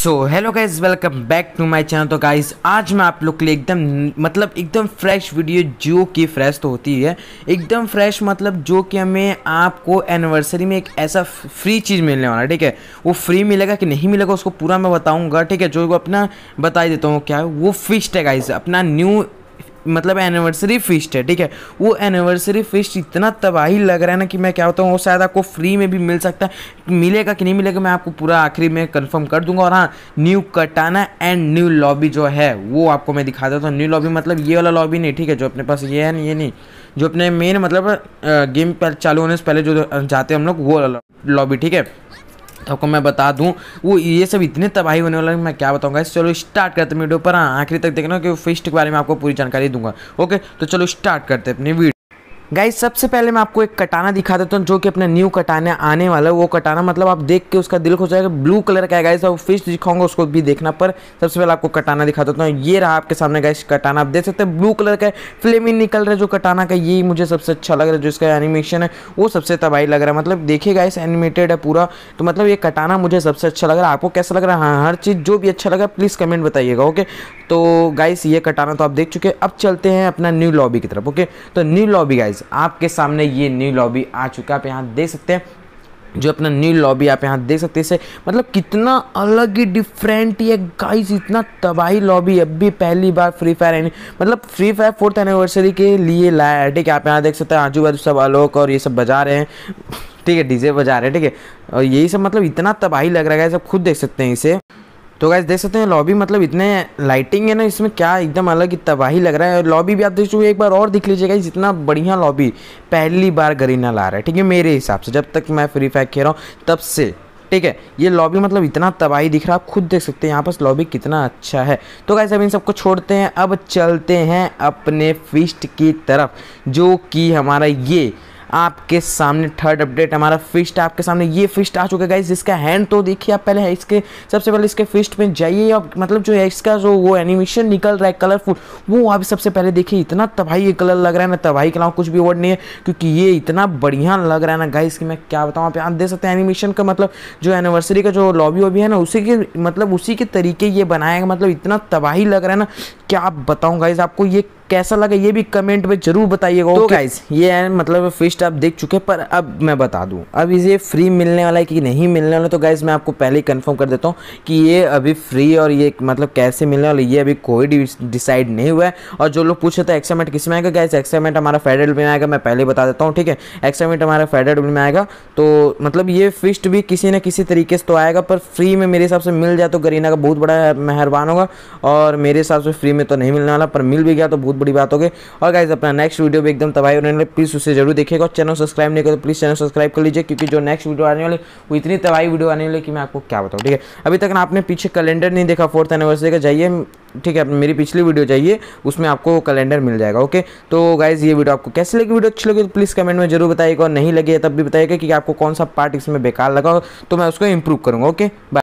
so hello guys welcome back to my channel तो guys आज मैं आप लोग के लिए एकदम मतलब एकदम फ्रेश वीडियो जियो की फ्रेश तो होती है एकदम फ्रेश मतलब जो कि हमें आपको एनिवर्सरी में एक ऐसा फ्री चीज़ मिलने वाला है ठीक है वो फ्री मिलेगा कि नहीं मिलेगा उसको पूरा मैं बताऊँगा ठीक है जो अपना बता देता हूँ क्या है वो फिक्स्ड है गाइज अपना न्यू मतलब एनिवर्सरी फिस्ट है ठीक है वो एनिवर्सरी फिस्ट इतना तबाही लग रहा है ना कि मैं क्या होता हूँ वो शायद आपको फ्री में भी मिल सकता है मिलेगा कि नहीं मिलेगा मैं आपको पूरा आखिरी में कंफर्म कर दूंगा और हाँ न्यू कटाना एंड न्यू लॉबी जो है वो आपको मैं दिखा देता हूँ न्यू लॉबी मतलब ये वाला लॉबी नहीं ठीक है जो अपने पास ये है ये नहीं जो अपने मेन मतलब गेम चालू होने से पहले जो जाते हैं हम लोग वो लॉबी ठीक है आपको मैं बता दूं वो ये सब इतने तबाही होने वाला है मैं क्या बताऊंगा चलो स्टार्ट करते हैं वीडियो पर हाँ आखिरी तक देखना कि फिस्ट के बारे में आपको पूरी जानकारी दूंगा ओके तो चलो स्टार्ट करते हैं अपनी वीडियो गाइज सबसे पहले मैं आपको एक कटाना दिखा देता हूँ जो कि अपने न्यू कटाने आने वाला है वो कटाना मतलब आप देख के उसका दिल खुश जाएगा ब्लू कलर का है गाइस और फिश दिखाऊंगा उसको भी देखना पर सबसे पहले आपको कटाना दिखा देता हूँ ये रहा आपके सामने गाइस कटाना आप देख सकते हैं ब्लू कलर का फिल्म ही निकल रहा है जो कटाना का ये मुझे सबसे अच्छा लग रहा है जो इसका एनिमेशन है वो सबसे तबाही लग रहा है मतलब देखिए गाइस एनिमेटेड है पूरा तो मतलब ये कटाना मुझे सबसे अच्छा लग रहा है आपको कैसा लग रहा है हाँ हर चीज़ जो भी अच्छा लगा प्लीज़ कमेंट बताइएगा ओके तो गाइस ये कटाना तो आप देख चुके अब चलते हैं अपना न्यू लॉबी की तरफ ओके तो न्यू लॉबी गाइस फ्रेंड्स आपके सामने ये न्यू लॉबी आ चुका है आप यहाँ देख सकते हैं जो अपना न्यू लॉबी आप यहाँ देख सकते हैं इसे मतलब कितना अलग ही डिफरेंट ये गाइस इतना तबाही लॉबी अब भी पहली बार फ्री फायर मतलब फ्री फायर फोर्थ एनिवर्सरी के लिए लाया है ठीक है आप यहाँ देख सकते हैं आजू बाजू सब आलोक और ये सब बजा रहे हैं ठीक है डीजे बजा रहे हैं ठीक है और यही सब मतलब इतना तबाही लग रहा है सब खुद देख सकते हैं इसे तो गैस देख सकते हैं लॉबी मतलब इतने लाइटिंग है ना इसमें क्या एकदम अलग ही तबाही लग रहा है लॉबी भी आप देख सकते एक बार और दिख लीजिएगा जितना बढ़िया लॉबी पहली बार गरीना ला रहा है ठीक है मेरे हिसाब से जब तक मैं फ्री फायर खेल रहा हूँ तब से ठीक है ये लॉबी मतलब इतना तबाही दिख रहा है आप खुद देख सकते हैं यहाँ पर लॉबी कितना अच्छा है तो गैस अब इन सबको छोड़ते हैं अब चलते हैं अपने फिस्ट की तरफ जो कि हमारा ये आपके सामने थर्ड अपडेट हमारा फिस्ट आपके सामने ये फिस्ट आ चुका है गाइज इसका हैंड तो देखिए आप पहले है इसके सबसे पहले इसके फिस्ट में जाइए और मतलब जो है इसका जो वो एनिमेशन निकल रहा है कलरफुल वो आप सबसे पहले देखिए इतना तबाही ये कलर लग रहा है ना तबाही के अलावा कुछ भी वर्ड नहीं है क्योंकि ये इतना बढ़िया लग रहा है ना गाइज की मैं क्या बताऊँ आप यहाँ देख सकते हैं एनिमेशन का मतलब जो एनिवर्सरी का जो लॉबी वॉबी है ना उसी के मतलब उसी के तरीके ये बनाया मतलब इतना तबाही लग रहा है ना क्या आप बताऊँ गाइज आपको ये कैसा लगा ये भी कमेंट में जरूर बताइएगा तो गाइस ये है मतलब फिस्ट आप देख चुके हैं पर अब मैं बता दूं अब ये फ्री मिलने वाला है कि नहीं मिलने वाला तो गाइस मैं आपको पहले ही कन्फर्म कर देता हूँ कि ये अभी फ्री और ये मतलब कैसे मिलने वाला ये अभी कोई डिसाइड नहीं हुआ है और जो लोग पूछ रहे थे एक्सामेंट किस में आएगा गाइज एक्सामेंट हमारा फेडरल में आएगा मैं पहले बता देता हूँ ठीक है एक्सामेंट हमारा फेडरल में आएगा तो मतलब ये फिस्ट भी किसी न किसी तरीके से तो आएगा पर फ्री में मेरे हिसाब से मिल जाए तो गरीना का बहुत बड़ा मेहरबान होगा और मेरे हिसाब से फ्री में तो नहीं मिलने वाला पर मिल भी गया तो बहुत बड़ी बात होगी और गाइज अपना नेक्स्ट वीडियो भी एकदम तबाही होने वाले प्लीज़ उसे जरूर देखिएगा चैनल सब्सक्राइब नहीं करो तो प्लीज़ चैनल सब्सक्राइब कर लीजिए क्योंकि जो नेक्स्ट वीडियो आने वाले वो इतनी तबाही वीडियो आने वाली कि मैं आपको क्या बताऊँ ठीक है अभी तक आपने पीछे कैलेंडर नहीं देखा फोर्थ एनिवर्सरी का जाइए ठीक है मेरी पिछली वीडियो चाहिए उसमें आपको कैलेंडर मिल जाएगा ओके तो गाइज़ ये वीडियो आपको कैसे लगी वीडियो अच्छी लगी तो प्लीज़ कमेंट में जरूर बताइएगा और नहीं लगे तब भी बताइएगा कि आपको कौन सा पार्ट इसमें बेकार लगा तो मैं उसको इम्प्रूव करूँगा ओके बाय